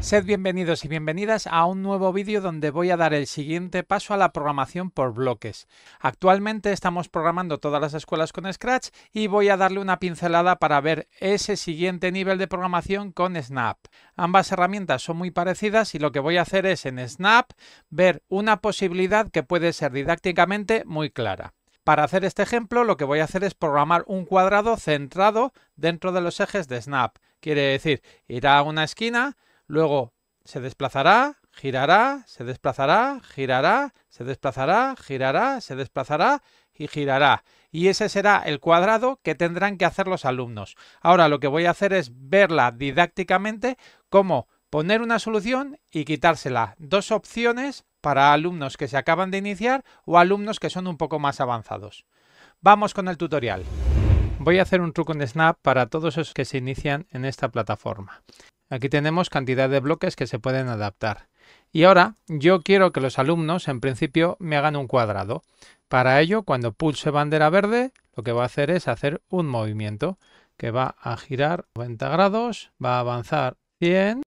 Sed bienvenidos y bienvenidas a un nuevo vídeo donde voy a dar el siguiente paso a la programación por bloques. Actualmente estamos programando todas las escuelas con Scratch y voy a darle una pincelada para ver ese siguiente nivel de programación con Snap. Ambas herramientas son muy parecidas y lo que voy a hacer es en Snap ver una posibilidad que puede ser didácticamente muy clara. Para hacer este ejemplo lo que voy a hacer es programar un cuadrado centrado dentro de los ejes de Snap. Quiere decir, ir a una esquina, Luego se desplazará, girará, se desplazará, girará, se desplazará, girará, se desplazará y girará. Y ese será el cuadrado que tendrán que hacer los alumnos. Ahora lo que voy a hacer es verla didácticamente cómo poner una solución y quitársela. Dos opciones para alumnos que se acaban de iniciar o alumnos que son un poco más avanzados. Vamos con el tutorial. Voy a hacer un truco en Snap para todos los que se inician en esta plataforma. Aquí tenemos cantidad de bloques que se pueden adaptar. Y ahora yo quiero que los alumnos en principio me hagan un cuadrado. Para ello, cuando pulse bandera verde, lo que va a hacer es hacer un movimiento que va a girar 90 grados, va a avanzar 100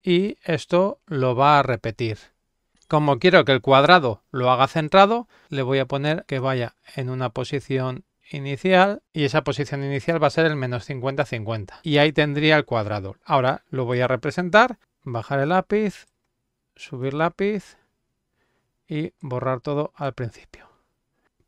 y esto lo va a repetir. Como quiero que el cuadrado lo haga centrado, le voy a poner que vaya en una posición inicial y esa posición inicial va a ser el menos 50-50. Y ahí tendría el cuadrado. Ahora lo voy a representar, bajar el lápiz, subir lápiz y borrar todo al principio.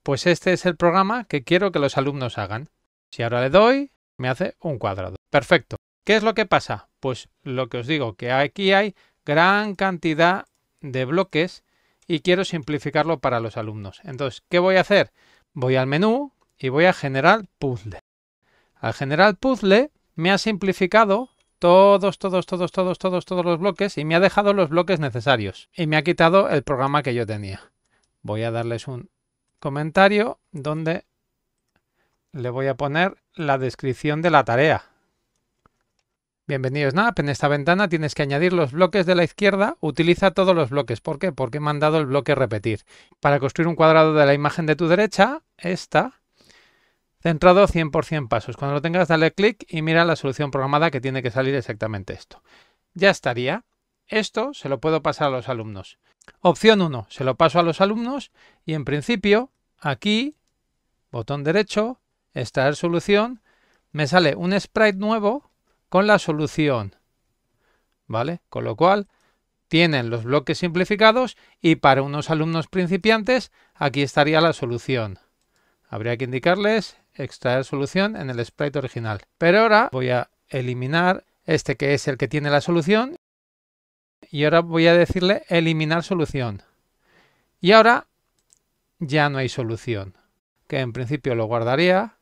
Pues este es el programa que quiero que los alumnos hagan. Si ahora le doy, me hace un cuadrado. Perfecto. ¿Qué es lo que pasa? Pues lo que os digo, que aquí hay gran cantidad de bloques y quiero simplificarlo para los alumnos. Entonces, ¿qué voy a hacer? Voy al menú, y voy a generar puzzle. Al generar puzzle me ha simplificado todos, todos, todos, todos, todos, todos los bloques y me ha dejado los bloques necesarios y me ha quitado el programa que yo tenía. Voy a darles un comentario donde le voy a poner la descripción de la tarea. Bienvenidos, Snap, en esta ventana tienes que añadir los bloques de la izquierda, utiliza todos los bloques. ¿Por qué? Porque he mandado el bloque repetir. Para construir un cuadrado de la imagen de tu derecha, esta, Centrado 100% pasos. Cuando lo tengas, dale clic y mira la solución programada que tiene que salir exactamente esto. Ya estaría. Esto se lo puedo pasar a los alumnos. Opción 1, se lo paso a los alumnos y en principio aquí, botón derecho, extraer solución, me sale un sprite nuevo con la solución. ¿Vale? Con lo cual tienen los bloques simplificados y para unos alumnos principiantes aquí estaría la solución. Habría que indicarles extraer solución en el sprite original. Pero ahora voy a eliminar este que es el que tiene la solución y ahora voy a decirle eliminar solución. Y ahora ya no hay solución, que en principio lo guardaría,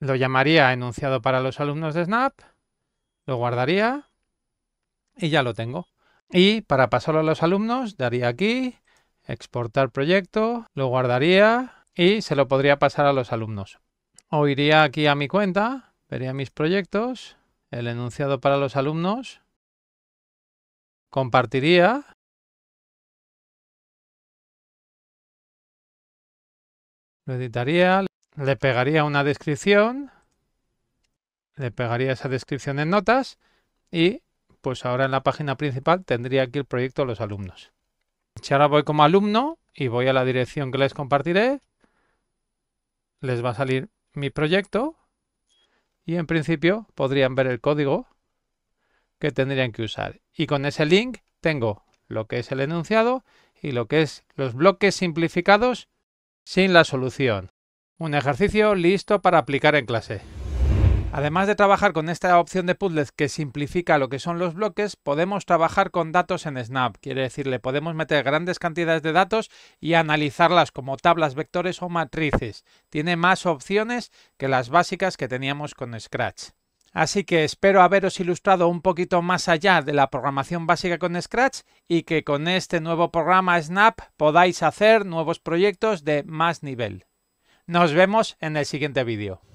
lo llamaría enunciado para los alumnos de Snap, lo guardaría y ya lo tengo. Y para pasarlo a los alumnos daría aquí, exportar proyecto, lo guardaría y se lo podría pasar a los alumnos. O iría aquí a mi cuenta, vería mis proyectos, el enunciado para los alumnos, compartiría lo editaría, le pegaría una descripción, le pegaría esa descripción en notas y pues ahora en la página principal tendría aquí el proyecto de los alumnos. Si ahora voy como alumno y voy a la dirección que les compartiré les va a salir mi proyecto y en principio podrían ver el código que tendrían que usar. Y con ese link tengo lo que es el enunciado y lo que es los bloques simplificados sin la solución. Un ejercicio listo para aplicar en clase. Además de trabajar con esta opción de puzzles que simplifica lo que son los bloques, podemos trabajar con datos en Snap, quiere decir, le podemos meter grandes cantidades de datos y analizarlas como tablas, vectores o matrices. Tiene más opciones que las básicas que teníamos con Scratch. Así que espero haberos ilustrado un poquito más allá de la programación básica con Scratch y que con este nuevo programa Snap podáis hacer nuevos proyectos de más nivel. Nos vemos en el siguiente vídeo.